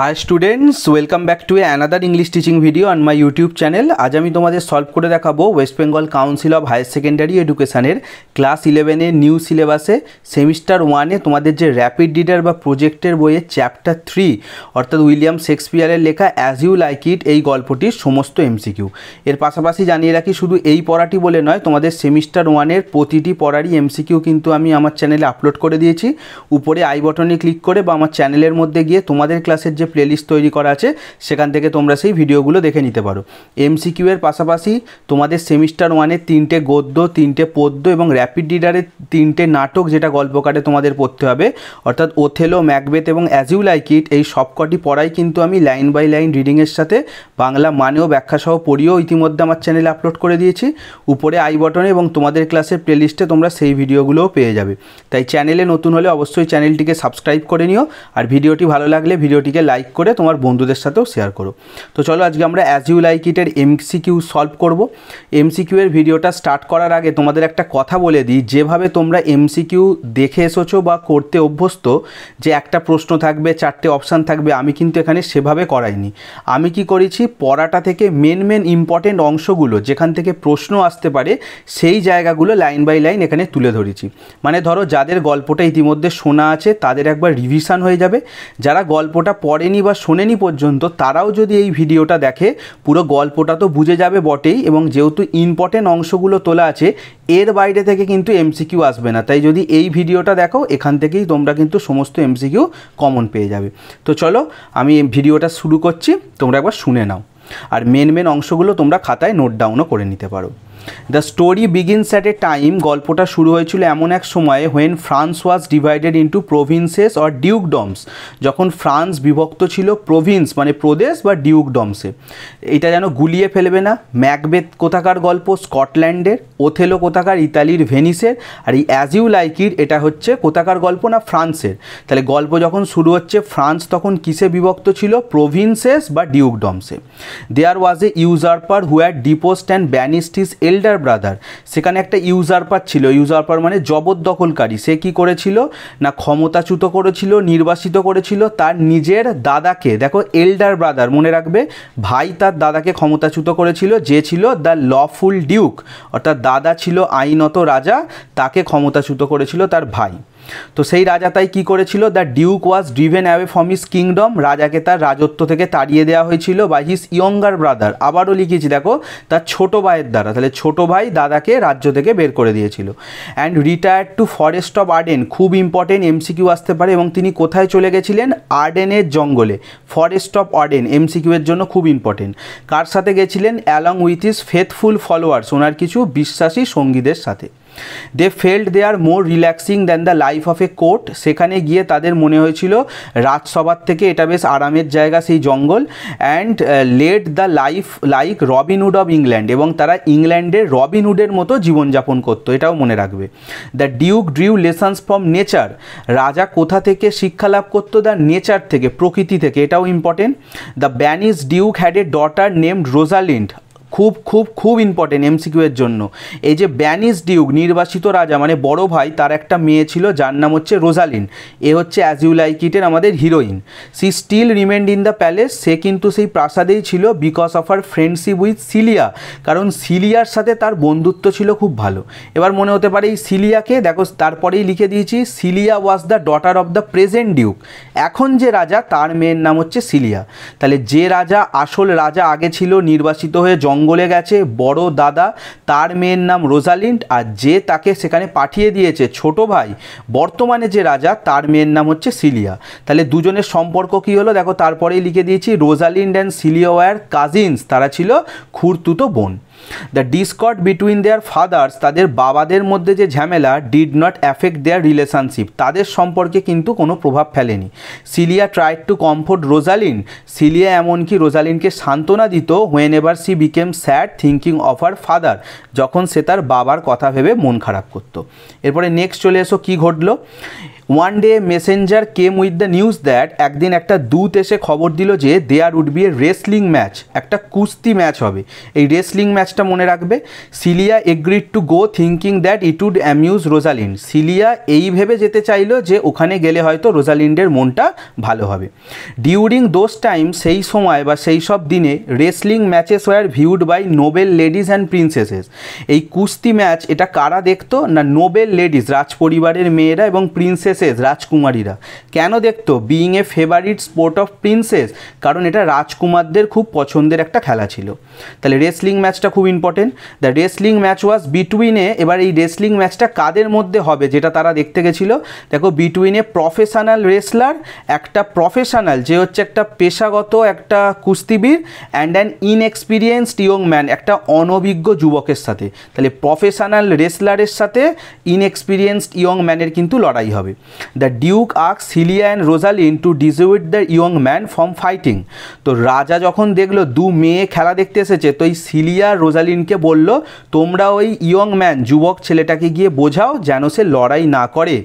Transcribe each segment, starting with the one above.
High students welcome back to another English teaching video on my YouTube channel আজ আমি তোমাদের solve করে দেখাবো West Bengal Council of Higher Secondary এডুকেশানের class ইলেভেনের নিউ সিলেবাসে সেমিস্টার ওয়ানে তোমাদের যে র্যাপিড রিডার বা প্রজেক্টের বইয়ের চ্যাপ্টার থ্রি অর্থাৎ উইলিয়াম শেক্সপিয়ারের লেখা অ্যাজ ইউ লাইক ইট এই গল্পটির সমস্ত এমসিকিউ এর পাশাপাশি জানিয়ে রাখি শুধু এই পড়াটি বলে নয় তোমাদের সেমিস্টার ওয়ানের প্রতিটি পড়ারই এমসিকিউ কিন্তু আমি আমার চ্যানেলে আপলোড করে দিয়েছি উপরে আই বটনে ক্লিক করে বা আমার চ্যানেলের মধ্যে গিয়ে তোমাদের ক্লাসের যে প্লেলিস্ট তৈরি করা আছে সেখান থেকে তোমরা সেই ভিডিওগুলো দেখে নিতে পারো এমসিকিউ এর পাশাপাশি তোমাদের সেমিস্টার ওয়ানে তিনটে গদ্য তিনটে পদ্য এবং র্যাপিড রিডারের তিনটে নাটক যেটা গল্পকারে তোমাদের পড়তে হবে অর্থাৎ ওথেলো ম্যাকবেথ এবং অ্যাজ ইউ লাইক ইট এই সবকটি পড়াই কিন্তু আমি লাইন বাই লাইন রিডিংয়ের সাথে বাংলা মানেও ব্যাখ্যাসহ পড়িয়েও ইতিমধ্যে আমার চ্যানেলে আপলোড করে দিয়েছি উপরে আই বটনে এবং তোমাদের ক্লাসের প্লেলিস্টে তোমরা সেই ভিডিওগুলোও পেয়ে যাবে তাই চ্যানেলে নতুন হলে অবশ্যই চ্যানেলটিকে সাবস্ক্রাইব করে নিও আর ভিডিওটি ভালো লাগলে ভিডিওটিকে লাইক করে তোমার বন্ধুদের সাথেও শেয়ার করো তো চলো আজকে আমরা অ্যাজ ইউ লাইক ইটের এমসিকিউ সলভ করব এমসিকিউ এর ভিডিওটা স্টার্ট করার আগে তোমাদের একটা কথা বলে দিই যেভাবে তোমরা এমসিকিউ দেখে এসেছো বা করতে অভ্যস্ত যে একটা প্রশ্ন থাকবে চারটে অপশান থাকবে আমি কিন্তু এখানে সেভাবে করাইনি আমি কি করেছি পড়াটা থেকে মেন মেন ইম্পর্টেন্ট অংশগুলো যেখান থেকে প্রশ্ন আসতে পারে সেই জায়গাগুলো লাইন বাই লাইন এখানে তুলে ধরেছি মানে ধরো যাদের গল্পটা ইতিমধ্যে শোনা আছে তাদের একবার রিভিশন হয়ে যাবে যারা গল্পটা পড়ে করেনি বা শোনেনি পর্যন্ত তারাও যদি এই ভিডিওটা দেখে পুরো গল্পটা তো বুঝে যাবে বটেই এবং যেহেতু ইম্পর্টেন্ট অংশগুলো তোলা আছে এর বাইরে থেকে কিন্তু এমসিকিউ আসবে না তাই যদি এই ভিডিওটা দেখো এখান থেকেই তোমরা কিন্তু সমস্ত এমসিকিউ কমন পেয়ে যাবে তো চলো আমি ভিডিওটা শুরু করছি তোমরা একবার শুনে নাও আর মেন মেন অংশগুলো তোমরা খাতায় নোট ডাউনও করে নিতে পারো the story begins at a time গল্পটা শুরু হয়েছিল এমন এক সময়ে when France was divided into provinces or dukedoms যখন ফ্রান্স বিভক্ত ছিল প্রভিন্স মানে প্রদেশ বা ডিউকডমসে এটা যেন গুলিয়ে ফেলবে না ম্যাকবেথ কোথাকার গল্প স্কটল্যান্ডের ওথেলো কোথাকার ইতালির ভেনিসের আর এই অ্যাজ ইউ লাইকির এটা হচ্ছে কোথাকার গল্প না ফ্রান্সের তাহলে গল্প যখন শুরু হচ্ছে ফ্রান্স তখন কিসে বিভক্ত ছিল প্রভিন্সেস বা ডিউকডমসে there was a usurper who had deposed and banished his elder brother সেখানে একটা ইউজারপার ছিল ইউজারপার মানে জবরদখলকারী সে কি করেছিল না ক্ষমতাচ্যুত করেছিল নির্বাসিত করেছিল তার নিজের দাদাকে দেখো এল্ডার ব্রাদার মনে রাখবে ভাই তার দাদাকে ক্ষমতাচ্যুত করেছিল যে ছিল দ্য লফুল ডিউক অর্থাৎ দাদা ছিল আইনত রাজা তাকে ক্ষমতাচ্যুত করেছিল তার ভাই তো সেই রাজা তাই কী করেছিল the duke was driven away from his kingdom রাজাকে তার রাজত্ব থেকে তাড়িয়ে দেওয়া হয়েছিল বা হিস ইয়ঙ্গার ব্রাদার আবারও লিখেছি দেখো তার ছোটো ভাইয়ের দ্বারা তাহলে ছোটো ভাই দাদাকে রাজ্য থেকে বের করে দিয়েছিল and retired to forest of Arden খুব ইম্পর্টেন্ট এমসিকিউ আসতে পারে এবং তিনি কোথায় চলে গেছিলেন আর্ডেনের জঙ্গলে ফরেস্ট অফ আর্ডেন এমসিকিউ এর জন্য খুব ইম্পর্টেন্ট কার সাথে গেছিলেন along with his faithful followers ওনার কিছু বিশ্বাসী সঙ্গীদের সাথে they felt they are more relaxing than the life of a court সেখানে গিয়ে তাদের মনে হয়েছিল রাজসভার থেকে এটা বেশ আরামের জায়গা সেই জঙ্গল and led the life like Robin Hood of England এবং তারা ইংল্যান্ডের রবিনহুডের মতো জীবনযাপন করতো এটাও মনে রাখবে the duke drew lessons from nature রাজা কোথা থেকে শিক্ষা লাভ করতো দ্য নেচার থেকে প্রকৃতি থেকে এটাও important the banished duke had a daughter named Rosalind খুব খুব খুব ইম্পর্টেন্ট এমসিকিউয়ের জন্য এই যে ব্যানিস ডিউক নির্বাসিত রাজা মানে বড় ভাই তার একটা মেয়ে ছিল যার নাম হচ্ছে রোজালিন এ হচ্ছে অ্যাজ ইউ লাইক ইটের আমাদের heroine she still remained in the palace সে কিন্তু সেই প্রাসাদেই ছিল because of her friendship with Celia কারণ সিলিয়ার সাথে তার বন্ধুত্ব ছিল খুব ভালো এবার মনে হতে পারে এই সিলিয়াকে দেখো তারপরেই লিখে দিয়েছি Celia was the daughter of the present duke এখন যে রাজা তার মেয়ের নাম হচ্ছে সিলিয়া তাহলে যে রাজা আসল রাজা আগে ছিল নির্বাসিত হয়ে জঙ্গ জঙ্গলে গেছে বড় দাদা তার মেয়ের নাম রোজালিন্ড আর যে তাকে সেখানে পাঠিয়ে দিয়েছে ছোট ভাই বর্তমানে যে রাজা তার মেয়ের নাম হচ্ছে সিলিয়া তাহলে দুজনের সম্পর্ক কি হলো দেখো তারপরেই লিখে দিয়েছি Rosalind and Celia were cousins তারা ছিল খুরতুতো বোন the discord between their fathers তাদের বাবাদের মধ্যে যে ঝামেলা did not affect their relationship তাদের সম্পর্কে কিন্তু কোনো প্রভাব ফেলেনি Celia tried to comfort Rosalind Celia এমনকি রোজালিনকে সান্ত্বনা দিত whenever she became sad thinking of her father যখন সে তার বাবার কথা ভেবে মন খারাপ করত এরপরে নেক্সট চলে এসো কি ঘটলো one day messenger came with the news that একদিন একটা দূত এসে খবর দিল যে there would be a wrestling match একটা কুস্তি ম্যাচ হবে এই রেসলিং ম্যাচটা মনে রাখবে Celia agreed to go thinking that it would amuse Rosalind Celia এই ভেবে যেতে চাইলো যে ওখানে গেলে হয়তো রোজালিন্ডের মনটা ভালো হবে ডিউরিং দোজ টাইম সেই সময় বা সেই সব দিনে wrestling matches were viewed by noble ladies and princesses এই কুস্তি ম্যাচ এটা কারা দেখতো না নোবেল লেডিস রাজ পরিবারের মেয়েরা এবং প্রিন্সেস প্রিন্সেস রাজকুমারীরা কেন দেখতো being a favourite sport of princes কারণ এটা রাজকুমারদের খুব পছন্দের একটা খেলা ছিল তাহলে রেসলিং ম্যাচটা খুব important the wrestling match was বিটুইনে এবার এই রেসলিং ম্যাচটা কাদের মধ্যে হবে যেটা তারা দেখতে গেছিলো দেখো বিটুইনে প্রফেশনাল রেসলার একটা প্রফেশনাল যে হচ্ছে একটা পেশাগত একটা কুস্তিবির and an inexperienced young man একটা অনভিজ্ঞ যুবকের সাথে তাহলে প্রফেশনাল রেসলারের সাথে ইনএক্সপিরিয়েন্সড ইয়ং ম্যানের কিন্তু লড়াই হবে দ্য ডিউক আক্স Celia and Rosalind to dissuade the young man from fighting তো রাজা যখন দেখলো দু মেয়ে খেলা দেখতে এসেছে তো এই সিলিয়া রোজালিনকে বলল তোমরা ওই ইয়ং ম্যান যুবক ছেলেটাকে গিয়ে বোঝাও যেন সে লড়াই না করে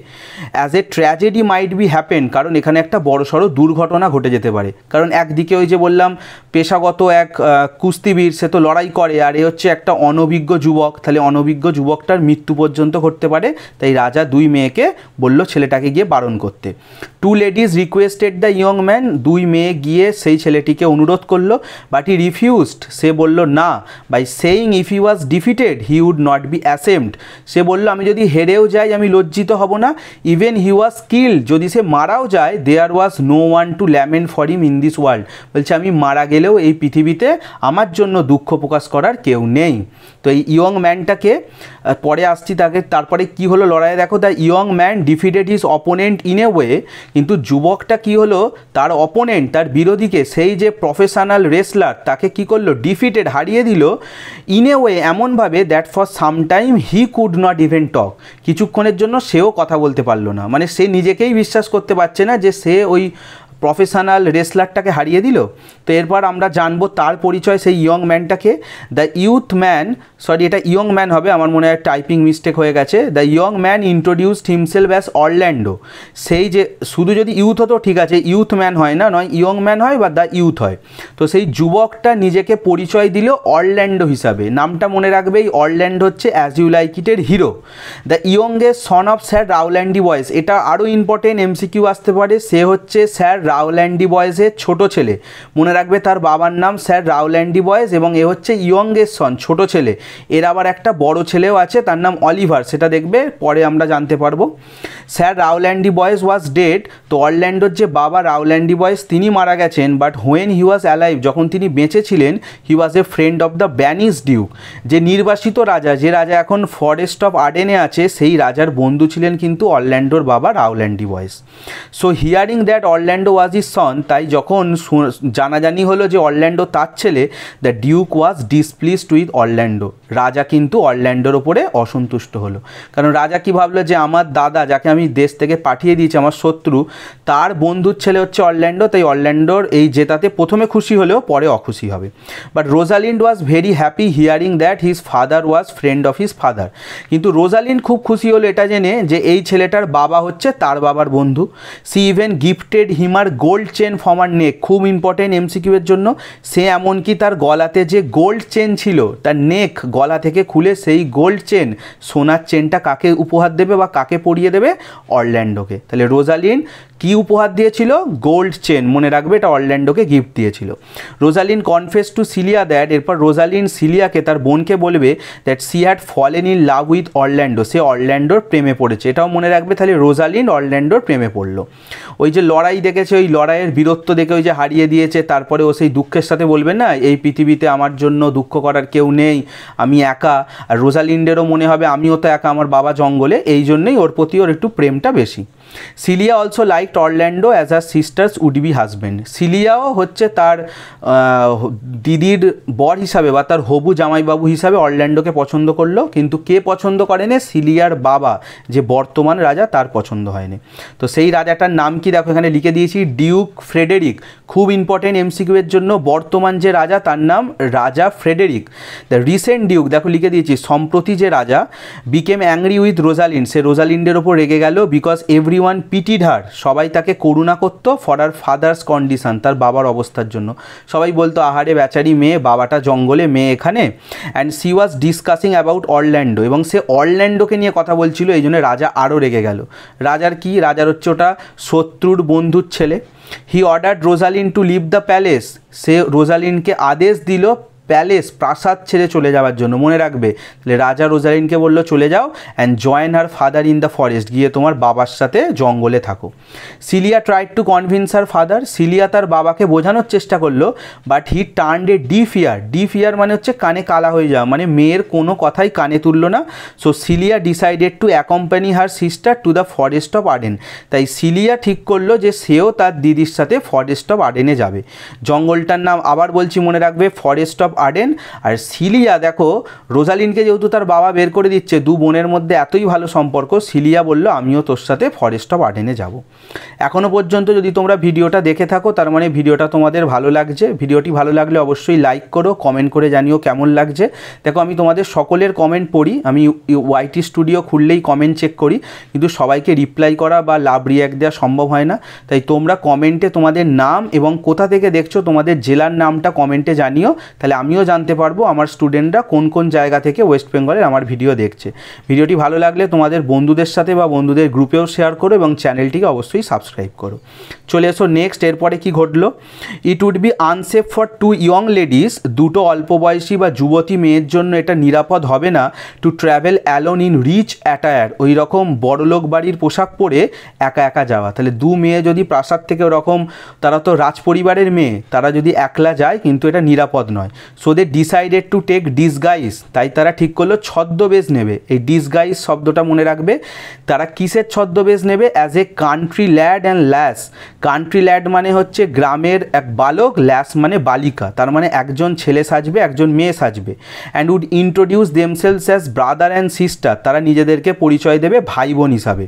as a tragedy might be happen কারণ এখানে একটা বড়সড় দুর্ঘটনা ঘটে যেতে পারে কারণ একদিকে ওই যে বললাম পেশাগত এক কুস্তিবীর সে তো লড়াই করে আর এ হচ্ছে একটা অনভিজ্ঞ যুবক তাহলে অনভিজ্ঞ যুবকটার মৃত্যু পর্যন্ত ঘটতে পারে তাই রাজা দুই মেয়েকে বলল ছেলে ছেলেটাকে গিয়ে বারণ করতে two ladies requested the young man দুই মেয়ে গিয়ে সেই ছেলেটিকে অনুরোধ করলো বাট ই রিফিউজড সে বলল না by saying if he was defeated he would not be ashamed সে বলল আমি যদি হেরেও যাই আমি লজ্জিত হব না ইভেন হি ওয়াজ কিল যদি সে মারাও যায় there was no one to lament for him in this world বলছে আমি মারা গেলেও এই পৃথিবীতে আমার জন্য দুঃখ প্রকাশ করার কেউ নেই তো এই ইয়ং ম্যানটাকে পরে আসছি তাকে তারপরে কি হলো লড়াইয়ে দেখো the young man defeated his opponent in a way কিন্তু যুবকটা কি হলো তার অপোনেন্ট তার বিরোধীকে সেই যে প্রফেশনাল রেসলার তাকে কি করলো ডিফিটেড হারিয়ে দিল ইন এ ওয়ে এমনভাবে that for sometime he could not even talk কিছুক্ষণের জন্য সেও কথা বলতে পারলো না মানে সে নিজেকেই বিশ্বাস করতে পারছে না যে সে ওই প্রফেশনাল রেসলারটাকে হারিয়ে দিল তো এরপর আমরা জানবো তার পরিচয় সেই ইয়ং ম্যানটাকে দ্য ইউথ ম্যান সরি এটা ইয়ং ম্যান হবে আমার মনে হয় টাইপিং মিস্টেক হয়ে গেছে the young man introduced himself as Orlando সেই যে শুধু যদি ইউথ হতো ঠিক আছে ইউথ ম্যান হয় না নয় ইয়ং ম্যান হয় বা দ্য ইউথ হয় তো সেই যুবকটা নিজেকে পরিচয় দিল অরল্যান্ডো হিসাবে নামটা মনে রাখবে এই অরল্যান্ড হচ্ছে অ্যাজ ইউ লাইক ইটের হিরো দ্য ইয়ংগের son of sir Rowland de Boys এটা আরও ইম্পর্টেন্ট এমসিকিউ আসতে পারে সে হচ্ছে স্যার রাউল্যান্ডি বয়েসের ছোট ছেলে মনে রাখবে তার বাবার নাম স্যার রাউল্যান্ডি বয়েজ এবং এ হচ্ছে ইয়ংয়ের সন ছোট ছেলে এর আবার একটা বড় ছেলেও আছে তার নাম অলিভার সেটা দেখবে পরে আমরা জানতে পারবো sir Rowland de Boys was dead তো অরল্যান্ডোর যে বাবা রাউল্যান্ডি বয়েজ তিনি মারা গেছেন but when he was alive যখন তিনি বেঁচে ছিলেন he was a friend of the banished duke যে নির্বাসিত রাজা যে রাজা এখন ফরেস্ট অফ আর্ডেনে আছে সেই রাজার বন্ধু ছিলেন কিন্তু অরল্যান্ডোর বাবা Rowland de Boys so hearing that Orlando was his son তাই যখন জানা জানি হলো যে অরল্যান্ডো তার ছেলে the duke was displeased with Orlando রাজা কিন্তু অরল্যান্ডোর ওপরে অসন্তুষ্ট হলো কারণ রাজা কি ভাবলো যে আমার দাদা যাকে আমি দেশ থেকে পাঠিয়ে দিয়েছি আমার শত্রু তার বন্ধুর ছেলে হচ্ছে অরল্যান্ডো তাই অরল্যান্ডোর এই জেতাতে প্রথমে খুশি হলেও পরে অখুশি হবে but Rosalind was very happy hearing that his father was friend of his father কিন্তু রোজালিন্ড খুব খুশি হলো এটা জেনে যে এই ছেলেটার বাবা হচ্ছে তার বাবার বন্ধু she even gifted him a gold chain from her neck খুব ইম্পর্টেন্ট এমসি এমসিকিউয়ের জন্য সে এমনকি তার গলাতে যে গোল্ড চেন ছিল তার নেক গলা থেকে খুলে সেই গোল্ড চেন সোনার চেনটা কাকে উপহার দেবে বা কাকে পরিয়ে দেবে অরল্যান্ডোকে তাহলে রোজালিন কি উপহার দিয়েছিল গোল্ড চেন মনে রাখবে এটা অরল্যান্ডোকে গিফট দিয়েছিল Rosalind confess to Celia that এরপর রোজালিন সিলিয়াকে তার বোনকে বলবে that she had fallen in love with Orlando সে অরল্যান্ডোর প্রেমে পড়েছে এটাও মনে রাখবে তাহলে রোজালিন অরল্যান্ডোর প্রেমে পড়লো ওই যে লড়াই দেখেছে ওই লড়াইয়ের বীরত্ব দেখে ওই যে হারিয়ে দিয়েছে তারপরে ও সেই দুঃখের সাথে বলবে না এই পৃথিবীতে আমার জন্য দুঃখ করার কেউ নেই আমি একা আর রোজালিন্ডেরও মনে হবে আমিও তো একা আমার বাবা জঙ্গলে এই জন্যই ওর প্রতি ওর একটু প্রেমটা বেশি Celia also like like Orlando as a sisters would be husband সিলিয়াও হচ্ছে তার দিদির বর হিসাবে বা তার হবু জামাইবাবু হিসাবে অরল্যান্ডোকে পছন্দ করলো কিন্তু কে পছন্দ করেনি সিলিয়ার বাবা যে বর্তমান রাজা তার পছন্দ হয়নি তো সেই রাজাটার নাম কি দেখো এখানে লিখে দিয়েছি ডিউক ফ্রেডেরিক খুব ইম্পর্টেন্ট এমসিকিউয়ের জন্য বর্তমান যে রাজা তার নাম রাজা ফ্রেডেরিক দ্য রিসেন্ট ডিউক দেখো লিখে দিয়েছি সম্প্রতি যে রাজা বিকেম অ্যাংরি উইথ রোজালিন সে রোজালিন্ডের ওপর রেগে গেল because every one pitied her সবাই সবাই তাকে করুণা করত ফর আর ফাদার্স কন্ডিশান তার বাবার অবস্থার জন্য সবাই বলতো আহারে বেচারি মেয়ে বাবাটা জঙ্গলে মেয়ে এখানে and she was discussing about Orlando এবং সে অরল্যান্ডোকে নিয়ে কথা বলছিল এই জন্য রাজা আরও রেগে গেল রাজার কি রাজার হচ্ছে ওটা শত্রুর বন্ধুর ছেলে he order Rosalind to leave the palace সে রোজালিনকে আদেশ দিল প্যালেস প্রাসাদ ছেড়ে চলে যাওয়ার জন্য মনে রাখবে তাহলে রাজা রোজালিনকে বললো চলে যাও and join her father in the forest গিয়ে তোমার বাবার সাথে জঙ্গলে থাকো Celia try to convince her father Celia তার বাবাকে বোঝানোর চেষ্টা করলো বাট হি টার্ন এ ডিফ ইয়ার ডিফ ইয়ার মানে হচ্ছে কানে কালা হয়ে যাওয়া মানে মেয়ের কোনো কথাই কানে তুলল না so Celia decided to accompany her sister to the forest of Arden তাই সিলিয়া ঠিক করলো যে সেও তার দিদির সাথে ফরেস্ট অফ আডেনে যাবে জঙ্গলটার নাম আবার বলছি মনে রাখবে ফরেস্ট অফ আডেন আর সিলিয়া দেখো রোজালিনকে যেহেতু তার বাবা বের করে দিচ্ছে দু বোনের মধ্যে এতই ভালো সম্পর্ক সিলিয়া বলল আমিও তোর সাথে ফরেস্ট অফ আডেনে যাব এখনও পর্যন্ত যদি তোমরা ভিডিওটা দেখে থাকো তার মানে ভিডিওটা তোমাদের ভালো লাগছে ভিডিওটি ভালো লাগলে অবশ্যই লাইক করো কমেন্ট করে জানিও কেমন লাগছে দেখো আমি তোমাদের সকলের কমেন্ট পড়ি আমি ওয়াইটি স্টুডিও খুললেই কমেন্ট চেক করি কিন্তু সবাইকে রিপ্লাই করা বা লাভ রিয়াক্ট দেওয়া সম্ভব হয় না তাই তোমরা কমেন্টে তোমাদের নাম এবং কোথা থেকে দেখছো তোমাদের জেলার নামটা কমেন্টে জানিও তাহলে আমি আমিও জানতে পারবো আমার স্টুডেন্টরা কোন কোন জায়গা থেকে ওয়েস্ট বেঙ্গলের আমার ভিডিও দেখছে ভিডিওটি ভালো লাগলে তোমাদের বন্ধুদের সাথে বা বন্ধুদের গ্রুপেও শেয়ার করো এবং চ্যানেলটিকে অবশ্যই সাবস্ক্রাইব করো চলে এসো নেক্সট এরপরে কি ঘটলো it would be unsafe for two young ladies দুটো অল্প বয়সী বা যুবতী মেয়ের জন্য এটা নিরাপদ হবে না to travel alone in rich attire ওই রকম বড়লোক বাড়ির পোশাক পরে একা একা যাওয়া তাহলে দু মেয়ে যদি প্রাসাদ থেকে ওরকম তারা তো রাজপরিবারের মেয়ে তারা যদি একলা যায় কিন্তু এটা নিরাপদ নয় so they decided to take disguise তাই তারা ঠিক করলো ছদ্মবেশ নেবে এই ডিসগাইস শব্দটা মনে রাখবে তারা কিসের ছদ্মবেশ নেবে as a country lad and lass country lad মানে হচ্ছে গ্রামের এক বালক ল্যাস মানে বালিকা তার মানে একজন ছেলে সাজবে একজন মেয়ে সাজবে and would introduce themselves as brother and sister তারা নিজেদেরকে পরিচয় দেবে ভাই বোন হিসাবে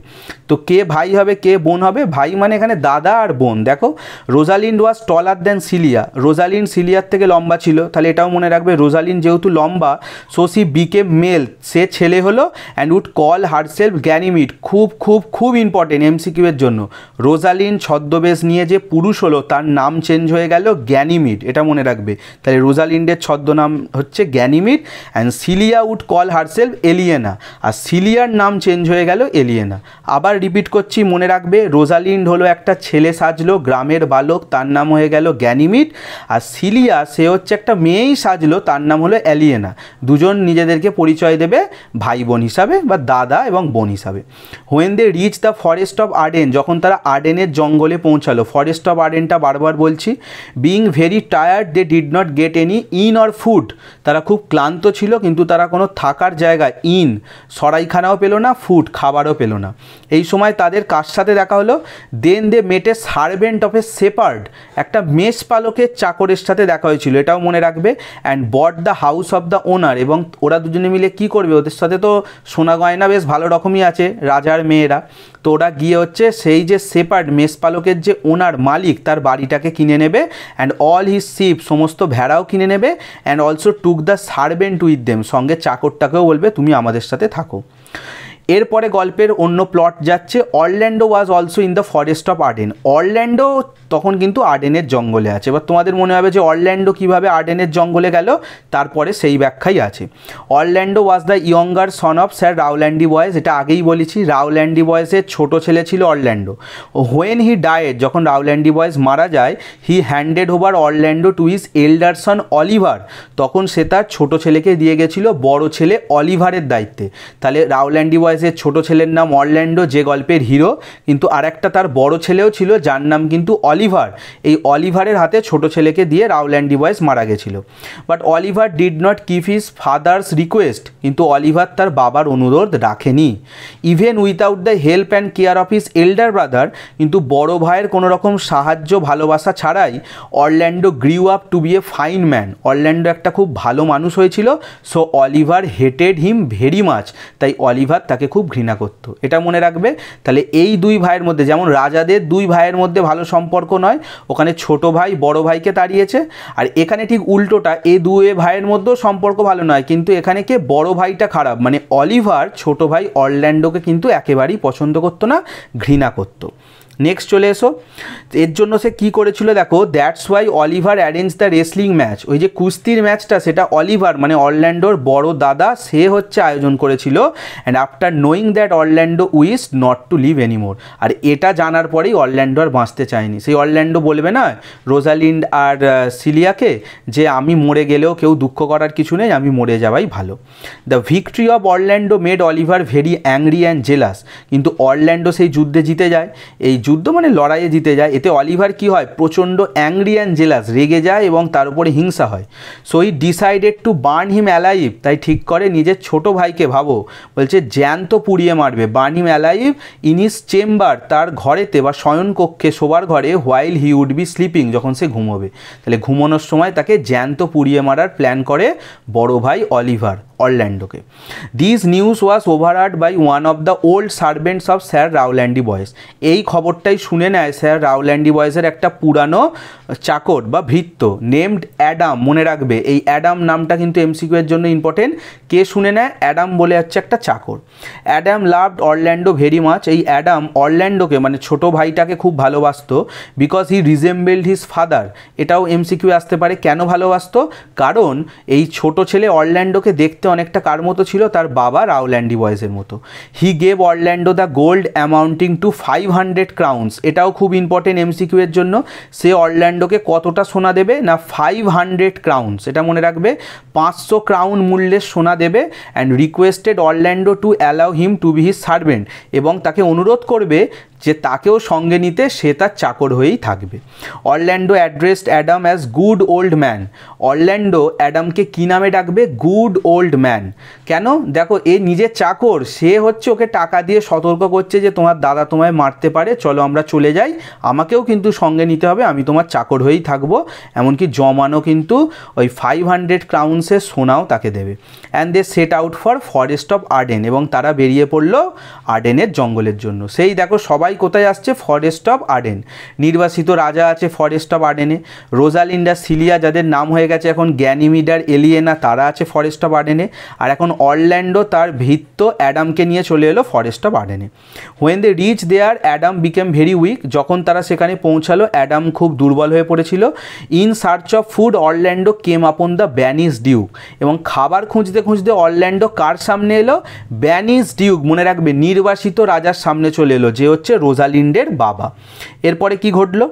তো কে ভাই হবে কে বোন হবে ভাই মানে এখানে দাদা আর বোন দেখো Rosalind was taller than Celia Rosalind সিলিয়ার থেকে লম্বা ছিল তাহলে এটাও মনে রাখবে রোজালিন যেহেতু লম্বা সো সি বিকে মেল সে ছেলে হলো and would call herself Ganymede খুব খুব খুব ইম্পর্টেন্ট এমসিকিউয়ের জন্য রোজালিন ছদ্মবেশ নিয়ে যে পুরুষ হলো তার নাম চেঞ্জ হয়ে গেল গ্যানিমিড এটা মনে রাখবে তাহলে রোজালিন্ডের ছদ্মনাম হচ্ছে Ganymede and Celia would call herself Aliena আর সিলিয়ার নাম চেঞ্জ হয়ে গেল এলিয়েনা আবার রিপিট করছি মনে রাখবে রোজালিন্ড হলো একটা ছেলে সাজলো গ্রামের বালক তার নাম হয়ে গেল গ্যানিমিড আর সিলিয়া সে হচ্ছে একটা মেয়ে যেই সাজলো তার নাম হলো অ্যালিয়েনা দুজন নিজেদেরকে পরিচয় দেবে ভাই বোন হিসাবে বা দাদা এবং বোন হিসাবে when they reach the forest of Arden যখন তারা আর্ডেনের জঙ্গলে পৌঁছালো ফরেস্ট অফ আর্ডেনটা বারবার বলছি being very tired they did not get any inn or food তারা খুব ক্লান্ত ছিল কিন্তু তারা কোনো থাকার জায়গা ইন সরাইখানাও পেলো না ফুড খাবারও পেলো না এই সময় তাদের কার সাথে দেখা হলো দেন দে মেটে সার্ভেন্ট অফ এ সেপার্ড একটা মেষ পালকের চাকরের সাথে দেখা হয়েছিল এটাও মনে রাখবে and bought the house of the owner এবং ওরা দুজনে মিলে কি করবে ওদের সাথে তো সোনা গয়না বেশ ভালো রকমই আছে রাজার মেয়েরা তো ওরা গিয়ে হচ্ছে সেই যে সেপার্ড মেষপালকের যে ওনার মালিক তার বাড়িটাকে কিনে নেবে অ্যান্ড অল হিজ শিপ সমস্ত ভেড়াও কিনে নেবে and also took the servant with them সঙ্গে চাকরটাকেও বলবে তুমি আমাদের সাথে থাকো এরপরে গল্পের অন্য প্লট যাচ্ছে Orlando was also in the forest of Arden Orlando তখন কিন্তু আর্ডেনের জঙ্গলে আছে এবার তোমাদের মনে হবে যে অরল্যান্ডো কীভাবে আর্ডেনের জঙ্গলে গেল তারপরে সেই ব্যাখ্যাই আছে Orlando was the younger son of sir Rowland de Boys এটা আগেই বলেছি রাউল্যান্ডি বয়েসের ছোট ছেলে ছিল অরল্যান্ডো হোয়েন হি ডায়েট যখন রাউল্যান্ডি বয়েজ মারা যায় he handed over Orlando to his elder son Oliver তখন সে তার ছোট ছেলেকে দিয়ে গেছিলো বড় ছেলে অলিভারের দায়িত্বে তাহলে রাউল্যান্ডি বয়েজ রিয়াজের ছোট ছেলের নাম অরল্যান্ডো যে গল্পের হিরো কিন্তু আর একটা তার বড় ছেলেও ছিল যার নাম কিন্তু অলিভার এই অলিভারের হাতে ছোট ছেলেকে দিয়ে রাউল্যান্ডি বয়েস মারা গেছিল but Oliver did not keep his father's request কিন্তু অলিভার তার বাবার অনুরোধ রাখেনি even without the help and care of his elder brother কিন্তু বড় ভাইয়ের কোনো রকম সাহায্য ভালোবাসা ছাড়াই Orlando grew up to be a fine man Orlando একটা খুব ভালো মানুষ হয়েছিল so Oliver hated him very much তাই অলিভার তাকে খুব ঘৃণা করত। এটা মনে রাখবে তাহলে এই দুই ভাইয়ের মধ্যে যেমন রাজাদের দুই ভাইয়ের মধ্যে ভালো সম্পর্ক নয় ওখানে ছোট ভাই বড় ভাইকে তাড়িয়েছে আর এখানে ঠিক উল্টোটা এ দুয়ে ভাইয়ের মধ্যেও সম্পর্ক ভালো নয় কিন্তু এখানে কে বড় ভাইটা খারাপ মানে অলিভার ছোট ভাই অরল্যান্ডোকে কিন্তু একেবারেই পছন্দ করতো না ঘৃণা করতো নেক্সট চলে এসো এর জন্য সে কি করেছিল দেখো that's why Oliver arrange the wrestling match ওই যে কুস্তির ম্যাচটা সেটা অলিভার মানে অরল্যান্ডোর বড় দাদা সে হচ্ছে আয়োজন করেছিল and after knowing that Orlando wish not to live anymore আর এটা জানার পরেই অরল্যান্ডো আর বাঁচতে চায়নি সেই অরল্যান্ডো বলবে না রোজালিন্ড আর সিলিয়াকে যে আমি মরে গেলেও কেউ দুঃখ করার কিছু নেই আমি মরে যাওয়াই ভালো the victory of Orlando made Oliver very angry and jealous কিন্তু অরল্যান্ডো সেই যুদ্ধে জিতে যায় এই যুদ্ধ মানে লড়াইয়ে জিতে যায় এতে অলিভার কি হয় প্রচণ্ড অ্যাংরি অ্যান্ড জেলাস রেগে যায় এবং তার উপরে হিংসা হয় so he decided to burn him alive তাই ঠিক করে নিজের ছোট ভাইকে ভাবো বলছে জ্যান্ত পুড়িয়ে মারবে burn him alive in his chamber তার ঘরেতে বা শয়নকক্ষে শোবার ঘরে while he would be sleeping যখন সে ঘুমোবে তাহলে ঘুমানোর সময় তাকে জ্যান্ত পুড়িয়ে মারার প্ল্যান করে বড় ভাই অলিভার অরল্যান্ডোকে this news was overheard by one of the old servants of sir Rowland de Boys এই খবরটাই শুনে নেয় স্যার রাউল্যান্ডি বয়েসের একটা পুরানো চাকর বা ভৃত্য নেমড অ্যাডাম মনে রাখবে এই অ্যাডাম নামটা কিন্তু এমসিকিউ এর জন্য ইম্পর্টেন্ট কে শুনে নেয় অ্যাডাম বলে হচ্ছে একটা চাকর Adam loved Orlando very much এই অ্যাডাম অরল্যান্ডোকে মানে ছোট ভাইটাকে খুব ভালোবাসতো because he resembled his father এটাও এমসিকিউ আসতে পারে কেন ভালোবাসতো কারণ এই ছোট ছেলে অরল্যান্ডোকে দেখতে অনেকটা কার মতো ছিল তার বাবা রাউল্যান্ডি বয়েসের মতো he gave Orlando the gold amounting to five hundred crowns এটাও খুব ইম্পর্টেন্ট এমসিকিউয়ের জন্য সে অরল্যান্ডোকে কতটা সোনা দেবে না ফাইভ হান্ড্রেড ক্রাউন্স এটা মনে রাখবে পাঁচশো ক্রাউন মূল্যের সোনা দেবে and requested Orlando to allow him to be his servant এবং তাকে অনুরোধ করবে যে তাকেও সঙ্গে নিতে সে তার চাকর হয়েই থাকবে Orlando addressed Adam as good old man Orlando অ্যাডামকে কী নামে ডাকবে গুড ওল্ড ম্যান কেন দেখো এ নিজে চাকর সে হচ্ছে ওকে টাকা দিয়ে সতর্ক করছে যে তোমার দাদা তোমায় মারতে পারে চলো আমরা চলে যাই আমাকেও কিন্তু সঙ্গে নিতে হবে আমি তোমার চাকর হয়েই থাকবো এমনকি জমানো কিন্তু ওই ফাইভ হান্ড্রেড ক্রাউন্সের সোনাও তাকে দেবে and they set out for forest of Arden এবং তারা বেরিয়ে পড়লো আর্ডেনের জঙ্গলের জন্য সেই দেখো সবাই সবাই কোথায় আসছে ফরেস্ট অফ আর্ডেন নির্বাসিত রাজা আছে ফরেস্ট অফ আর্ডেনে রোজালিন্ডা সিলিয়া যাদের নাম হয়ে গেছে এখন গ্যানিমিডার এলিয়েনা তারা আছে ফরেস্ট অফ আর্ডেনে আর এখন অরল্যান্ডো তার ভিত্ত অ্যাডামকে নিয়ে চলে এলো ফরেস্ট অফ আর্ডেনে when they reach there Adam became very weak যখন তারা সেখানে পৌঁছালো অ্যাডাম খুব দুর্বল হয়ে পড়েছিল in search of food Orlando came upon the banished Duke এবং খাবার খুঁজতে খুঁজতে অরল্যান্ডো কার সামনে এলো ব্যানিস ডিউক মনে রাখবে নির্বাসিত রাজার সামনে চলে এলো যে হচ্ছে রোজালিন্ডের বাবা এরপরে কি ঘটলো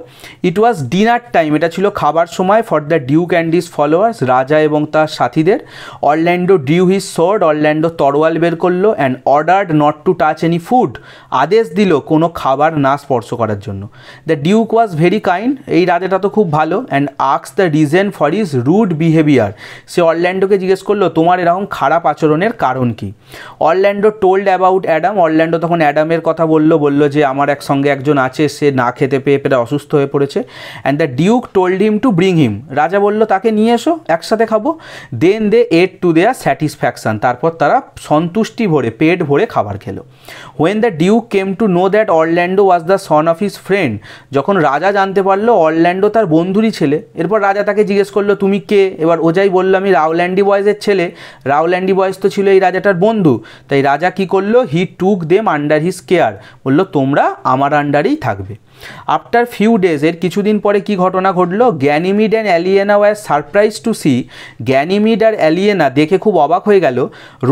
ইট ওয়াজ ডিনার টাইম এটা ছিল খাবার সময় for the duke and his followers রাজা এবং তার সাথীদের Orlando drew his sword Orlando তরোয়াল বের করলো and ordered not to touch any food আদেশ দিল কোনো খাবার না স্পর্শ করার জন্য the duke was very kind এই রাজাটা তো খুব ভালো and asks the reason for his rude behaviour সে অরল্যান্ডোকে জিজ্ঞেস করলো তোমার এরকম খারাপ আচরণের কারণ কি Orlando told about Adam Orlando তখন অ্যাডামের কথা বললো বললো যে আমার এক সঙ্গে একজন আছে সে না খেতে পেয়ে পেরে অসুস্থ হয়ে পড়েছে and the duke told him to bring him রাজা বলল তাকে নিয়ে এসো একসাথে খাবো then they ate to their satisfaction তারপর তারা সন্তুষ্টি ভরে পেট ভরে খাবার খেলো when the duke came to know that Orlando was the son of his friend যখন রাজা জানতে পারলো অরল্যান্ডো তার বন্ধুরই ছেলে এরপর রাজা তাকে জিজ্ঞেস করলো তুমি কে এবার ওজাই বললো আমি রাওল্যান্ডি বয়েজের ছেলে রাওল্যান্ডি বয়েজ তো ছিল এই রাজাটার বন্ধু তাই রাজা কি করলো he took them under his care বললো তোমরা আমার আন্ডারেই থাকবে আফটার ফিউ ডেজ এর কিছুদিন পরে কি ঘটনা ঘটল Ganymede and Aliena were surprised to see Ganymede আর অ্যালিয়েনা দেখে খুব অবাক হয়ে গেল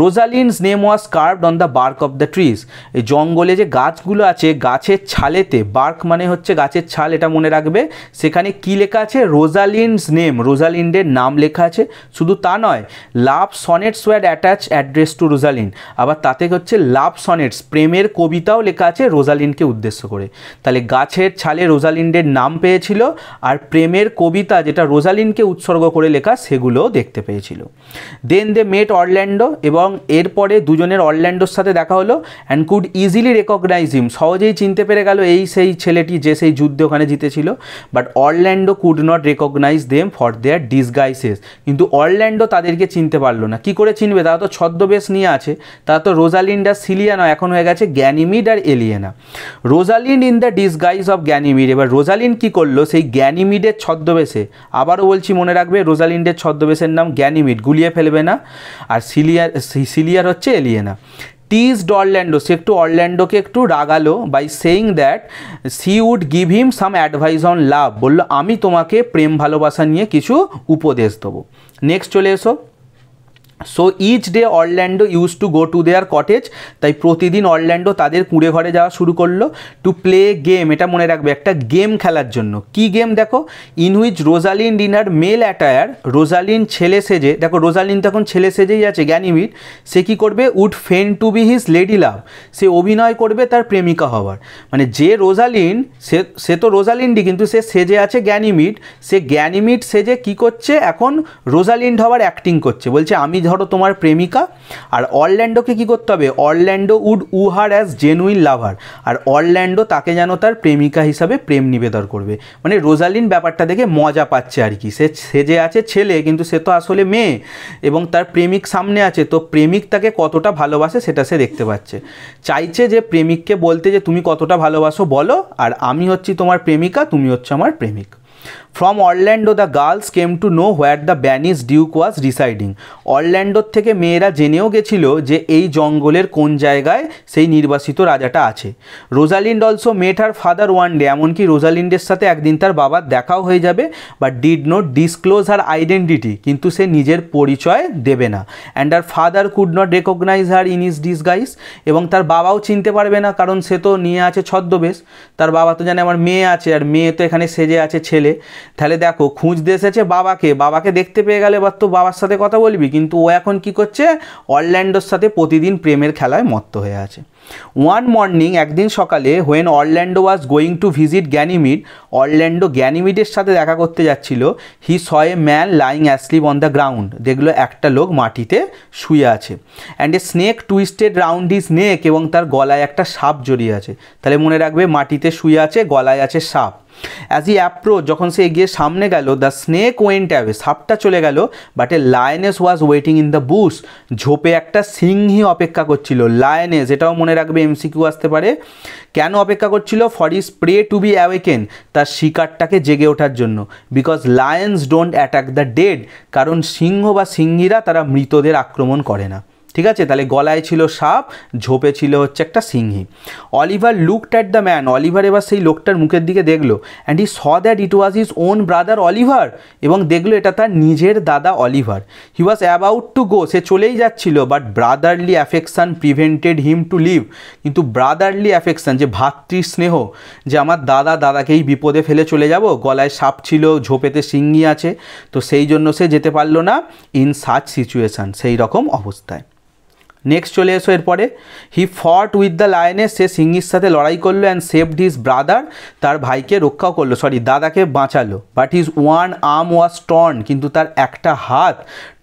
Rosalind's name was carved on the bark of the trees এই জঙ্গলে যে গাছগুলো আছে গাছের ছালেতে বার্ক মানে হচ্ছে গাছের ছাল এটা মনে রাখবে সেখানে কি লেখা আছে রোজালিনস নেম রোজালিন্ডের নাম লেখা আছে শুধু তা নয় love sonnets were attach address to Rosalind আবার তাতে হচ্ছে লাভ সনেটস প্রেমের কবিতাও লেখা আছে রোজালিনকে উদ্দেশ্য করে তাহলে গাছ গাছের ছালে রোজালিন্ডের নাম পেয়েছিল আর প্রেমের কবিতা যেটা রোজালিনকে উৎসর্গ করে লেখা সেগুলোও দেখতে পেয়েছিল দেন দে মেট অরল্যান্ডো এবং এরপরে দুজনের অরল্যান্ডোর সাথে দেখা হলো and could easily recognise him সহজেই চিনতে পেরে গেল এই সেই ছেলেটি যে সেই যুদ্ধে ওখানে জিতেছিল but Orlando could not recognise them for their disguises কিন্তু অরল্যান্ডো তাদেরকে চিনতে পারলো না কি করে চিনবে তারা তো ছদ্মবেশ নিয়ে আছে তারা তো রোজালিন্ডা সিলিয়ানা এখন হয়ে গেছে গ্যানিমিড আর Aliena Rosalind in the disguise revenge of Ganymede এবার রোজালিন কি করলো সেই জ্ঞানিমিডের ছদ্মবেশে আবারও বলছি মনে রাখবে রোজালিনের ছদ্মবেশের নাম গ্যানিমিড গুলিয়ে ফেলবে না আর সিলিয়ার সিলিয়ার হচ্ছে এলিয়েনা টিজড অরল্যান্ডো সে একটু অরল্যান্ডোকে একটু রাগালো by saying that she would give him some advice on love বললো আমি তোমাকে প্রেম ভালোবাসা নিয়ে কিছু উপদেশ দেবো নেক্সট চলে এসো so each day Orlando use to go to their cottage তাই প্রতিদিন অরল্যান্ডো তাদের কুঁড়ে ঘরে যাওয়া শুরু করলো টু প্লে গেম এটা মনে রাখবে একটা গেম খেলার জন্য কি গেম দেখো in which Rosalind dinner male attire Rosalind ছেলে সেজে দেখো রোজালিন তখন ছেলে সেজেই আছে জ্ঞানীবীর সে কি করবে would feign to be his lady love সে অভিনয় করবে তার প্রেমিকা হওয়ার মানে যে রোজালিন সে সে তো রোজালিনডি কিন্তু সে সেজে আছে জ্ঞানীমিট সে জ্ঞানীমিট সেজে কি করছে এখন রোজালিন্ড হওয়ার অ্যাক্টিং করছে বলছে আমি ধরো তোমার প্রেমিকা আর অরল্যান্ডোকে কি করতে হবে Orlando would woo her as genuine lover আর অরল্যান্ডো তাকে যেন তার প্রেমিকা হিসাবে প্রেম নিবেদন করবে মানে রোজালিন ব্যাপারটা দেখে মজা পাচ্ছে আর কি সে সে যে আছে ছেলে কিন্তু সে তো আসলে মেয়ে এবং তার প্রেমিক সামনে আছে তো প্রেমিক তাকে কতটা ভালোবাসে সেটা সে দেখতে পাচ্ছে চাইছে যে প্রেমিককে বলতে যে তুমি কতটা ভালোবাসো বলো আর আমি হচ্ছি তোমার প্রেমিকা তুমি হচ্ছে আমার প্রেমিক from Orlando the girls came to know where the banished duke was residing অরল্যান্ডোর থেকে মেয়েরা জেনেও গেছিল যে এই জঙ্গলের কোন জায়গায় সেই নির্বাসিত রাজাটা আছে Rosalind also met her father one day এমনকি রোজালিন্ডের সাথে একদিন তার বাবার দেখাও হয়ে যাবে বা did not disclose her identity কিন্তু সে নিজের পরিচয় দেবে না অ্যান্ড আর father could not recognise her in his disguise এবং তার বাবাও চিনতে পারবে না কারণ সে তো নিয়ে আছে ছদ্মবেশ তার বাবা তো জানে আমার মেয়ে আছে আর মেয়ে তো এখানে সেজে আছে ছেলে তাহলে দেখো খুঁজতে এসেছে বাবাকে বাবাকে দেখতে পেয়ে গেলে এবার তো বাবার সাথে কথা বলবি কিন্তু ও এখন কি করছে অরল্যান্ডোর সাথে প্রতিদিন প্রেমের খেলায় মত্ত হয়ে আছে ওয়ান মর্নিং একদিন সকালে when Orlando was going to visit Ganymede Orlando গ্যানিমিডের সাথে দেখা করতে যাচ্ছিল he saw a man lying asleep on the ground দেখলো একটা লোক মাটিতে শুয়ে আছে and a snake twisted round his snake এবং তার গলায় একটা সাপ জড়িয়ে আছে তাহলে মনে রাখবে মাটিতে শুয়ে আছে গলায় আছে সাপ অ্যাজ ই অ্যাপ্রোচ যখন সে এগিয়ে সামনে গেল দ্য স্নেক ওয়েন্ট অ্যাভে সাপটা চলে গেল but a lioness was waiting in the bush ঝোপে একটা সিংহি অপেক্ষা করছিল লায়নেস এটাও মনে রাখবে এমসিকিউ আসতে পারে কেন অপেক্ষা করছিল for his prey to be awaken তার শিকারটাকে জেগে ওঠার জন্য because lions don't attack the dead কারণ সিংহ বা সিংহীরা তারা মৃতদের আক্রমণ করে না ঠিক আছে তাহলে গলায় ছিল সাপ ঝোপে ছিল হচ্ছে একটা সিংহি Oliver looked at the man Oliver এবার সেই লোকটার মুখের দিকে দেখলো and he saw that it was his own brother Oliver এবং দেখলো এটা তার নিজের দাদা Oliver he was about to go সে চলেই যাচ্ছিল but brotherly affection prevented him to leave কিন্তু ব্রাদারলি অ্যাফেকশান যে ভাতৃ স্নেহ যে আমার দাদা দাদাকেই বিপদে ফেলে চলে যাব গলায় সাপ ছিল ঝোপেতে সিঙ্গি আছে তো সেই জন্য সে যেতে পারলো না ইন সাচ সিচুয়েশান সেই রকম অবস্থায় নেক্সট চলে এসো এরপরে হি ফট উইথ দ্য লায়নে সে সিংহির সাথে লড়াই করলো অ্যান্ড সেভড হিজ ব্রাদার তার ভাইকে রক্ষাও করলো সরি দাদাকে বাঁচালো but his one arm was torn কিন্তু তার একটা হাত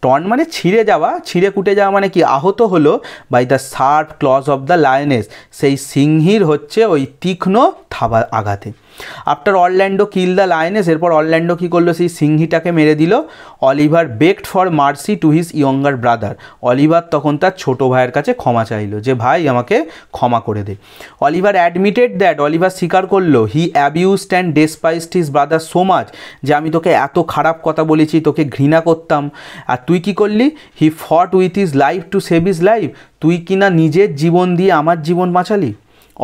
টন মানে ছিঁড়ে যাওয়া ছিঁড়ে কুটে যাওয়া মানে কি আহত হলো by the sharp claws of the lioness সেই সিংহির হচ্ছে ওই তীক্ষ্ণ থাবা আঘাতে after Orlando kill the lioness এরপর অরল্যান্ডো কী করলো সেই সিংহিটাকে মেরে দিল Oliver begged for mercy to his younger brother Oliver তখন তার ছোট ভাইয়ের কাছে ক্ষমা চাইল যে ভাই আমাকে ক্ষমা করে দে অলিভার অ্যাডমিটেড দ্যাট অলিভার স্বীকার করলো he abused and despised his brother so much যে আমি তোকে এত খারাপ কথা বলেছি তোকে ঘৃণা করতাম আর তুই তুই কি করলি he fought with his life to save his life তুই কিনা নিজের জীবন দিয়ে আমার জীবন বাঁচালি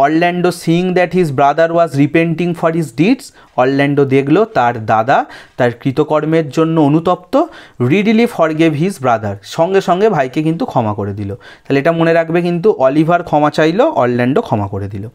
Orlando seeing that his brother was repenting for his deeds Orlando দেখলো তার দাদা তার কৃতকর্মের জন্য অনুতপ্ত রিডিলি ফরগেভ হিজ ব্রাদার সঙ্গে সঙ্গে ভাইকে কিন্তু ক্ষমা করে দিল তাহলে এটা মনে রাখবে কিন্তু অলিভার ক্ষমা চাইলো অরল্যান্ডো ক্ষমা করে দিল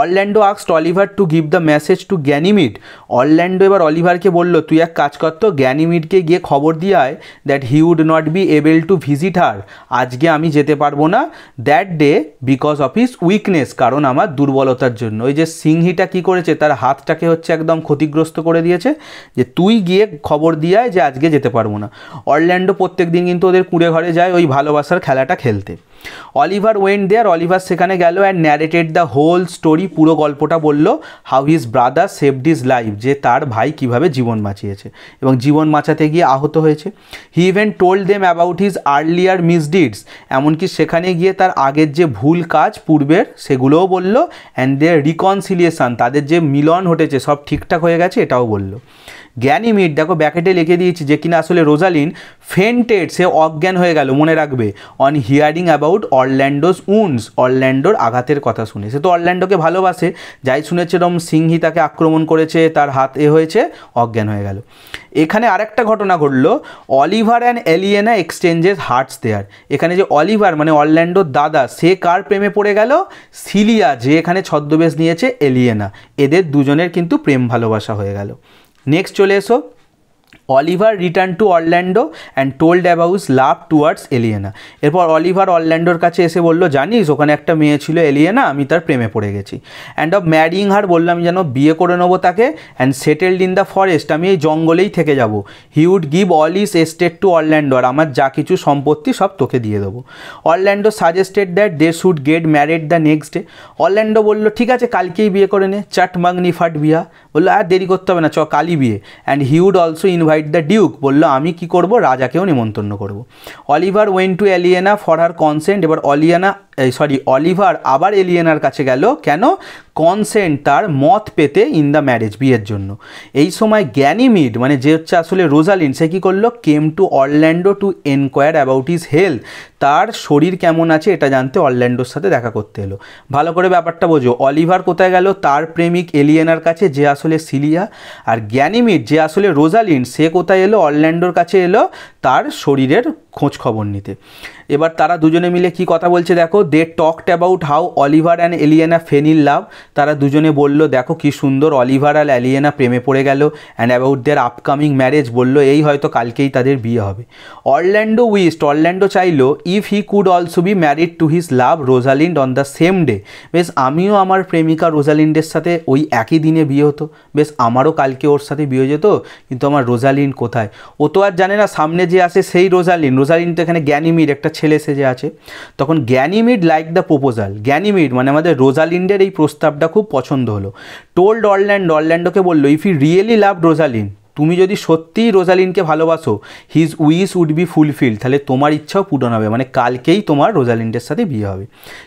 অরল্যান্ডো আক্সড Oliver to give the message to Ganymede Orlando এবার অলিভারকে বলল তুই এক কাজ করতো গ্যানিমিডকে গিয়ে খবর দিয়ে আয় that he would not be able to visit her আজকে আমি যেতে পারবো না that day because of his weakness কারণ আমার দুর্বলতার জন্য ওই যে সিংহিটা কি করেছে তার হাতটাকে হচ্ছে একদম ক্ষতিগ্রস্ত করে দিয়েছে যে তুই গিয়ে খবর দিয়ে যে আজকে যেতে পারবো না অরল্যান্ডো প্রত্যেক দিন কিন্তু ওদের কুঁড়ে ঘরে যায় ওই ভালোবাসার খেলাটা খেলতে অলিভার ওয়েন দেয়ার অলিভার সেখানে গেল and narrated the whole story পুরো গল্পটা বলল how his brother saved his life যে তার ভাই কিভাবে জীবন বাঁচিয়েছে এবং জীবন বাঁচাতে গিয়ে আহত হয়েছে he even told them about his earlier misdeeds এমনকি সেখানে গিয়ে তার আগের যে ভুল কাজ পূর্বের সেগুলোও বলল অ্যান্ড দে রিকনসিলিয়েশান তাদের যে মিলন ঘটেছে সব ঠিকঠাক হয়ে গেছে এটাও বললো গ্যানিমিট দেখো ব্যাকেটে লিখে দিয়েছি যে কিনা আসলে রোজালিন ফেন্টেড সে অজ্ঞান হয়ে গেল মনে রাখবে on hearing about Orlando's wounds অরল্যান্ডোর আঘাতের কথা শুনে সে তো অরল্যান্ডোকে ভালোবাসে যাই শুনেছে রম সিংহি তাকে আক্রমণ করেছে তার হাত এ হয়েছে অজ্ঞান হয়ে গেল এখানে আরেকটা ঘটনা ঘটলো Oliver and Aliena exchanges hearts there এখানে যে অলিভার মানে অরল্যান্ডোর দাদা সে কার প্রেমে পড়ে গেল সিলিয়া যে এখানে ছদ্মবেশ নিয়েছে এলিয়েনা এদের দুজনের কিন্তু প্রেম ভালোবাসা হয়ে গেল नेक्स्ट चले এসো Oliver return to Orlando and told about his love towards Aliena এরপর অলিভার অরল্যান্ডোর কাছে এসে বলল জানিস ওখানে একটা মেয়ে ছিল এলিয়েনা আমি তার প্রেমে পড়ে গেছি অ্যান্ড অফ ম্যারিং হার বললাম যেন বিয়ে করে নেবো তাকে and settled in the forest আমি এই জঙ্গলেই থেকে যাব he would give all his estate to Orlando আর আমার যা কিছু সম্পত্তি সব তোকে দিয়ে দেবো Orlando suggested that they should get married the next day Orlando বললো ঠিক আছে কালকেই বিয়ে করে নে চাট মাগনি ফাট বিয়া বললো আর দেরি করতে হবে না চ কালি বিয়ে and he would also invite invite the duke বলল আমি কি করব রাজাকেও নিমন্ত্রণ করব Oliver went to Aliena for her consent এবার অলিয়ানা সরি অলিভার আবার এলিয়েনার কাছে গেল কেন কনসেন্ট তার মত পেতে ইন দ্য ম্যারেজ বিয়ের জন্য এই সময় গ্যানিমিড মানে যে হচ্ছে আসলে রোজালিন সে কী করলো came to Orlando to enquire about his health তার শরীর কেমন আছে এটা জানতে অরল্যান্ডোর সাথে দেখা করতে এলো ভালো করে ব্যাপারটা বোঝো অলিভার কোথায় গেল তার প্রেমিক এলিয়েনার কাছে যে আসলে সিলিয়া আর গ্যানিমিড যে আসলে রোজালিন সে কোথায় এলো অরল্যান্ডোর কাছে এলো তার শরীরের খোঁজ খবর নিতে এবার তারা দুজনে মিলে কি কথা বলছে দেখো they talked about how Oliver and Aliena ফেনিল লাভ তারা দুজনে বলল দেখো কি সুন্দর অলিভার আর অ্যালিয়েনা প্রেমে পড়ে গেল and about their upcoming marriage বলল এই হয়তো কালকেই তাদের বিয়ে হবে অরল্যান্ডো উইস্ট অরল্যান্ডো চাইল if he could also be married to his love Rosalind on the same day বেশ আমিও আমার প্রেমিকা রোজালিন্ডের সাথে ওই একই দিনে বিয়ে হতো বেশ আমারও কালকে ওর সাথে বিয়ে যেত কিন্তু আমার রোজালিন কোথায় ও তো আর জানে না সামনে যে আসে সেই রোজালিন প্রপোজাল তো এখানে গ্যানিমিড একটা ছেলে সেজে আছে তখন Ganymede like the proposal Ganymede মানে আমাদের রোজালিন্ডের এই প্রস্তাবটা খুব পছন্দ হলো টোল্ড অরল্যান্ড অরল্যান্ডোকে বললো if you really love Rosalind তুমি যদি সত্যিই রোজালিনকে ভালোবাসো his wish would be fulfil তাহলে তোমার ইচ্ছাও পূরণ হবে মানে কালকেই তোমার রোজালিনটের সাথে বিয়ে হবে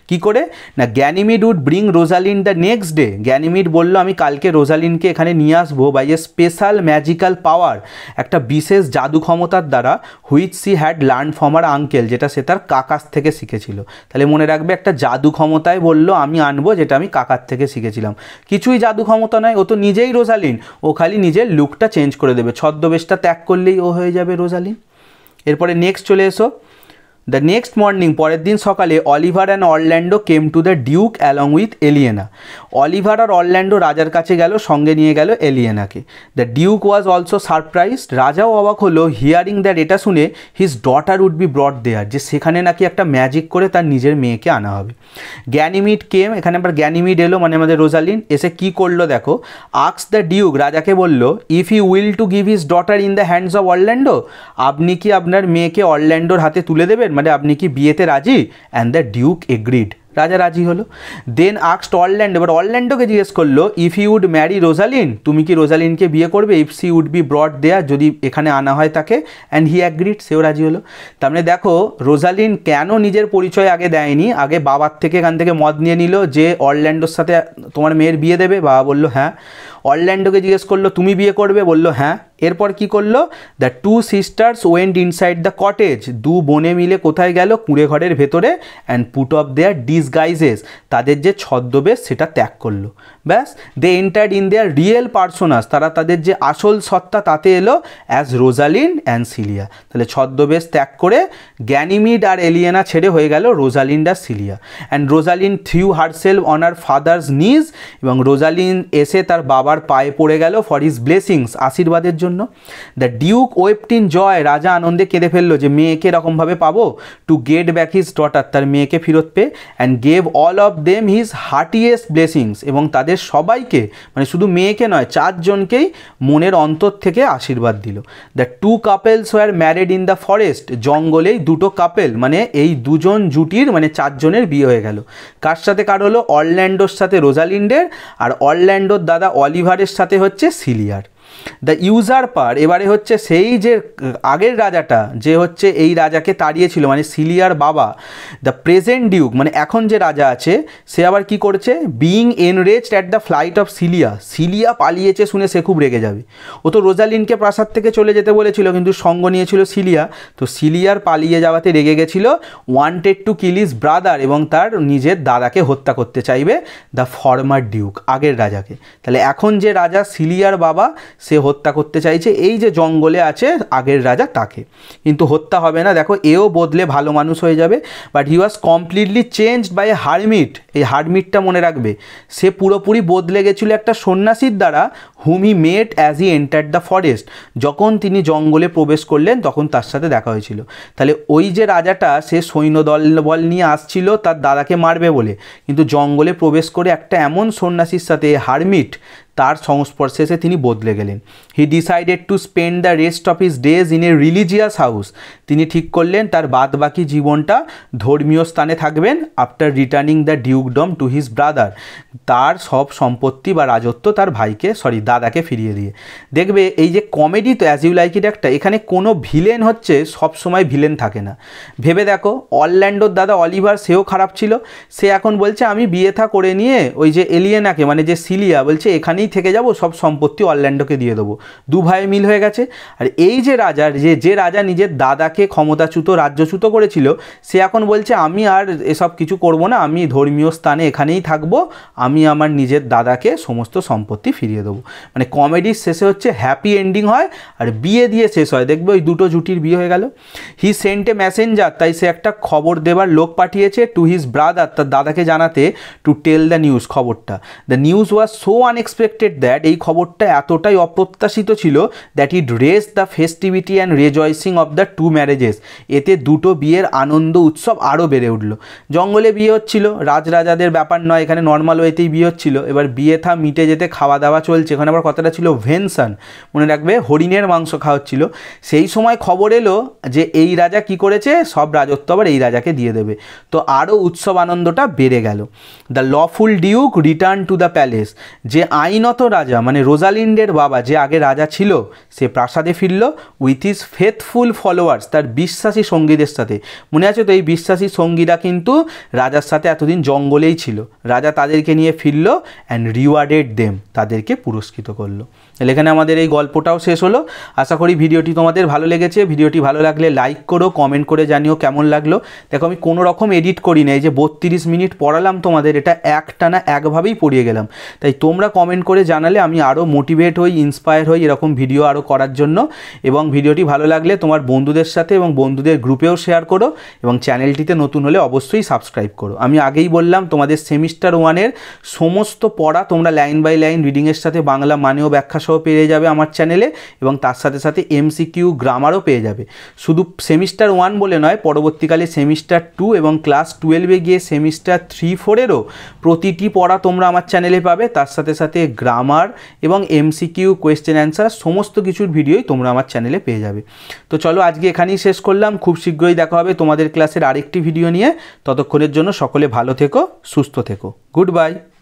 কি করে না Ganymede would bring Rosalind the next day Ganymede বললো আমি কালকে রোজালিনকে এখানে নিয়ে আসবো by a special magical power একটা বিশেষ জাদু ক্ষমতার দ্বারা which she had learn from her uncle যেটা সে তার কাকাস থেকে শিখেছিল তাহলে মনে রাখবে একটা জাদু ক্ষমতায় বলল আমি আনবো যেটা আমি কাকার থেকে শিখেছিলাম কিছুই জাদু ক্ষমতা নয় ও তো নিজেই রোজালিন ও খালি নিজের লুকটা চেঞ্জ করে দেবে ছদ্মবেশটা ত্যাগ করলেই ও হয়ে যাবে রোজালিন এরপরে নেক্সট চলে এসো দ্য নেক্সট মর্নিং পরের দিন সকালে Oliver and Orlando came to the duke along with Aliena Oliver আর অরল্যান্ডো রাজার কাছে গেল সঙ্গে নিয়ে গেল এলিয়েনাকে the duke was also surprise রাজাও অবাক হলো হিয়ারিং দ্যাট এটা শুনে his daughter would be brought there যে সেখানে নাকি একটা ম্যাজিক করে তার নিজের মেয়েকে আনা হবে গ্যানিমিড কেম এখানে আবার গ্যানিমিড এলো মানে আমাদের রোজালিন এসে কি করলো দেখো আক্স দ্য ডিউক রাজাকে বলল if he will to give his daughter in the hands of Orlando আপনি কি আপনার মেয়েকে অরল্যান্ডোর হাতে তুলে দেবেন ইন্টারেস্টেড মানে আপনি কি বিয়েতে রাজি অ্যান্ড দ্য ডিউক এগ্রিড রাজা রাজি হলো দেন আক্সড অরল্যান্ড এবার অরল্যান্ডোকে জিজ্ঞেস করলো if you would marry Rosalind তুমি কি রোজালিনকে বিয়ে করবে if she would be brought there যদি এখানে আনা হয় তাকে অ্যান্ড হি অ্যাগ্রিড সেও রাজি হলো তার মানে দেখো রোজালিন কেন নিজের পরিচয় আগে দেয়নি আগে বাবার থেকে এখান থেকে মদ নিয়ে নিল যে অরল্যান্ডোর সাথে তোমার মেয়ের বিয়ে দেবে বাবা বললো হ্যাঁ অরল্যান্ডোকে জিজ্ঞেস করলো তুমি বিয়ে করবে বলল হ্যাঁ এরপর কি করলো the two sisters went inside the cottage দু বনে মিলে কোথায় গেল কুঁড়ে ঘরের ভেতরে and put off their disguises তাদের যে ছদ্মবেশ সেটা ত্যাগ করলো ব্যাস they entered in their real personas তারা তাদের যে আসল সত্তা তাতে এলো অ্যাজ রোজালিন অ্যান্ড সিলিয়া তাহলে ছদ্মবেশ ত্যাগ করে গ্যানিমিড আর এলিয়েনা ছেড়ে হয়ে গেল রোজালিন ডা Celia and Rosalind threw herself on her father's knees এবং রোজালিন এসে তার বাবা বাবার পায়ে পড়ে গেল ফর হিজ ব্লেসিংস আশীর্বাদের জন্য দ্য ডিউক ওয়েপটিন জয় রাজা আনন্দে কেঁদে ফেললো যে মেয়েকে এরকমভাবে পাবো to get back his daughter তার মেয়েকে ফেরত পেয়ে and gave all of them his heartiest blessings এবং তাদের সবাইকে মানে শুধু মেয়েকে নয় চারজনকেই মনের অন্তর থেকে আশীর্বাদ দিল the two couples were married in the forest জঙ্গলেই দুটো কাপেল মানে এই দুজন জুটির মানে চারজনের বিয়ে হয়ে গেল কার সাথে কার হলো অরল্যান্ডোর সাথে রোজালিন্ডের আর অরল্যান্ডোর দাদা অলি লিভারের সাথে হচ্ছে সিলিয়ার দ্য ইউজার পার এবারে হচ্ছে সেই যে আগের রাজাটা যে হচ্ছে এই রাজাকে তাড়িয়েছিল মানে সিলিয়ার বাবা দ্য প্রেজেন্ট ডিউক মানে এখন যে রাজা আছে সে আবার কি করছে being enraged at the flight of Celia Celia পালিয়েছে শুনে সে খুব রেগে যাবে ও তো রোজালিনকে প্রাসাদ থেকে চলে যেতে বলেছিল কিন্তু সঙ্গ নিয়েছিল সিলিয়া তো সিলিয়ার পালিয়ে যাওয়াতে রেগে গেছিল wanted to kill his brother এবং তার নিজের দাদাকে হত্যা করতে চাইবে দ্য ফর্মার ডিউক আগের রাজাকে তাহলে এখন যে রাজা সিলিয়ার বাবা সে হত্যা করতে চাইছে এই যে জঙ্গলে আছে আগের রাজা তাকে কিন্তু হত্যা হবে না দেখো এও বদলে ভালো মানুষ হয়ে যাবে but he was completely change by a hermit এই হারমিটটা মনে রাখবে সে পুরোপুরি বদলে গেছিলো একটা সন্ন্যাসীর দ্বারা whom he met as he enter the forest যখন তিনি জঙ্গলে প্রবেশ করলেন তখন তার সাথে দেখা হয়েছিল তাহলে ওই যে রাজাটা সে সৈন্যদল বল নিয়ে আসছিল তার দাদাকে মারবে বলে কিন্তু জঙ্গলে প্রবেশ করে একটা এমন সন্ন্যাসীর সাথে হারমিট তার সংস্পর্শে এসে তিনি বদলে গেলেন he decided to spend the rest of his days in a religious house তিনি ঠিক করলেন তার বাদ বাকি জীবনটা ধর্মীয় স্থানে থাকবেন after returning the dukedom to his brother তার সব সম্পত্তি বা রাজত্ব তার ভাইকে সরি দাদাকে ফিরিয়ে দিয়ে দেখবে এই যে কমেডি তো অ্যাজ ইউ লাইক ইট একটা এখানে কোনো ভিলেন হচ্ছে সব সময় ভিলেন থাকে না ভেবে দেখো অরল্যান্ডোর দাদা অলিভার সেও খারাপ ছিল সে এখন বলছে আমি বিয়ে থা করে নিয়ে ওই যে এলিয়েনাকে মানে যে সিলিয়া বলছে এখানেই থেকে যাব সব সম্পত্তি অরল্যান্ডোকে দিয়ে দেবো দু ভাই মিল হয়ে গেছে আর এই যে রাজার যে যে রাজা নিজের দাদাকে ক্ষমতাচ্যুত রাজ্যচ্যুত করেছিল সে এখন বলছে আমি আর এসব কিছু করব না আমি ধর্মীয় স্থানে এখানেই থাকবো আমি আমার নিজের দাদাকে সমস্ত সম্পত্তি ফিরিয়ে দেবো মানে কমেডির শেষে হচ্ছে হ্যাপি এন্ডিং হয় আর বিয়ে দিয়ে শেষ হয় দেখবে ওই দুটো জুটির বিয়ে হয়ে গেল হি সেন্ট এ ম্যাসেঞ্জার তাই সে একটা খবর দেবার লোক পাঠিয়েছে টু হিজ ব্রাদার তার দাদাকে জানাতে টু টেল দ্য নিউজ খবরটা the news was so unexpected expected that এই খবরটা এতটাই অপ্রত্যাশিত ছিল that it raised the festivity and rejoicing of the two marriages এতে দুটো বিয়ের আনন্দ উৎসব আরও বেড়ে উঠল জঙ্গলে বিয়ে হচ্ছিল রাজরাজাদের ব্যাপার নয় এখানে নর্মাল ওয়েতেই বিয়ে হচ্ছিল এবার বিয়ে থা মিটে যেতে খাওয়া দাওয়া চলছে এখানে আবার কথাটা ছিল ভেনসন মনে রাখবে হরিণের মাংস খাওয়া হচ্ছিল সেই সময় খবর এলো যে এই রাজা কি করেছে সব রাজত্ব আবার এই রাজাকে দিয়ে দেবে তো আরও উৎসব আনন্দটা বেড়ে গেল the lawful duke return to the palace যে আইন পরিণত রাজা মানে রোজালিন্ডের বাবা যে আগে রাজা ছিল সে প্রাসাদে ফিরল উইথ ইস ফেথফুল ফলোয়ার্স তার বিশ্বাসী সঙ্গীদের সাথে মনে আছে তো এই বিশ্বাসী সঙ্গীরা কিন্তু রাজার সাথে এতদিন জঙ্গলেই ছিল রাজা তাদেরকে নিয়ে ফিরল অ্যান্ড রিওয়ার্ডেড দেম তাদেরকে পুরস্কৃত করলো তাহলে এখানে আমাদের এই গল্পটাও শেষ হলো আশা করি ভিডিওটি তোমাদের ভালো লেগেছে ভিডিওটি ভালো লাগলে লাইক করো কমেন্ট করে জানিও কেমন লাগলো দেখো আমি কোনো রকম এডিট করি না এই যে বত্রিশ মিনিট পড়ালাম তোমাদের এটা একটানা একভাবেই পড়িয়ে গেলাম তাই তোমরা কমেন্ট করে জানালে আমি আরও মোটিভেট হই ইন্সপায়ার হই এরকম ভিডিও আরও করার জন্য এবং ভিডিওটি ভালো লাগলে তোমার বন্ধুদের সাথে এবং বন্ধুদের গ্রুপেও শেয়ার করো এবং চ্যানেলটিতে নতুন হলে অবশ্যই সাবস্ক্রাইব করো আমি আগেই বললাম তোমাদের সেমিস্টার ওয়ানের সমস্ত পড়া তোমরা লাইন বাই লাইন রিডিংয়ের সাথে বাংলা মানেও ব্যাখ্যা সহ পেয়ে যাবে আমার চ্যানেলে এবং তার সাথে সাথে এমসিকিউ গ্রামারও পেয়ে যাবে শুধু সেমিস্টার ওয়ান বলে নয় পরবর্তীকালে সেমিস্টার টু এবং ক্লাস টুয়েলভে গিয়ে সেমিস্টার থ্রি ফোরেরও প্রতিটি পড়া তোমরা আমার চ্যানেলে পাবে তার সাথে সাথে গ্রামার এবং এমসিকিউ কোয়েশ্চেন অ্যান্সার সমস্ত কিছুর ভিডিওই তোমরা আমার চ্যানেলে পেয়ে যাবে তো চলো আজকে এখানেই শেষ করলাম খুব শীঘ্রই দেখা হবে তোমাদের ক্লাসের আরেকটি ভিডিও নিয়ে ততক্ষণের জন্য সকলে ভালো থেকো সুস্থ থেকো গুড বাই